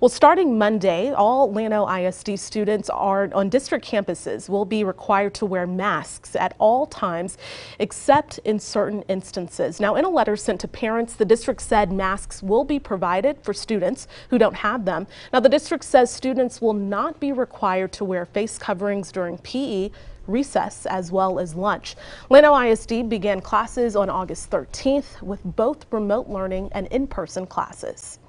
Well, starting Monday, all Lano ISD students are on district campuses will be required to wear masks at all times, except in certain instances. Now, in a letter sent to parents, the district said masks will be provided for students who don't have them. Now, the district says students will not be required to wear face coverings during PE, recess as well as lunch. Lano ISD began classes on August 13th with both remote learning and in-person classes.